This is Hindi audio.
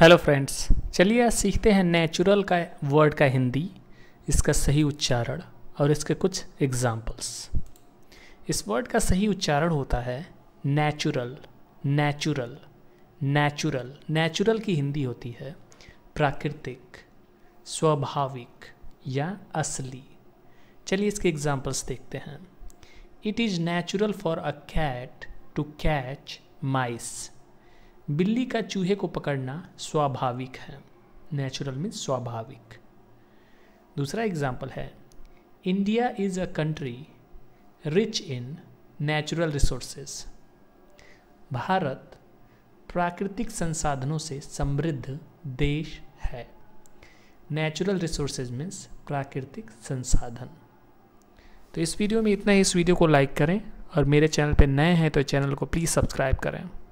हेलो फ्रेंड्स चलिए आज सीखते हैं नेचुरल का वर्ड का हिंदी इसका सही उच्चारण और इसके कुछ एग्जाम्पल्स इस वर्ड का सही उच्चारण होता है नेचुरल नेचुरल नेचुरल नेचुरल की हिंदी होती है प्राकृतिक स्वाभाविक या असली चलिए इसके एग्जाम्पल्स देखते हैं it is natural for a cat to catch mice बिल्ली का चूहे को पकड़ना स्वाभाविक है नेचुरल मीन्स स्वाभाविक दूसरा एग्जाम्पल है India is a country rich in natural resources Bharat प्राकृतिक संसाधनों से समृद्ध देश है नेचुरल रिसोर्सेज मीन्स प्राकृतिक संसाधन तो इस वीडियो में इतना ही इस वीडियो को लाइक करें और मेरे चैनल पर नए हैं तो चैनल को प्लीज़ सब्सक्राइब करें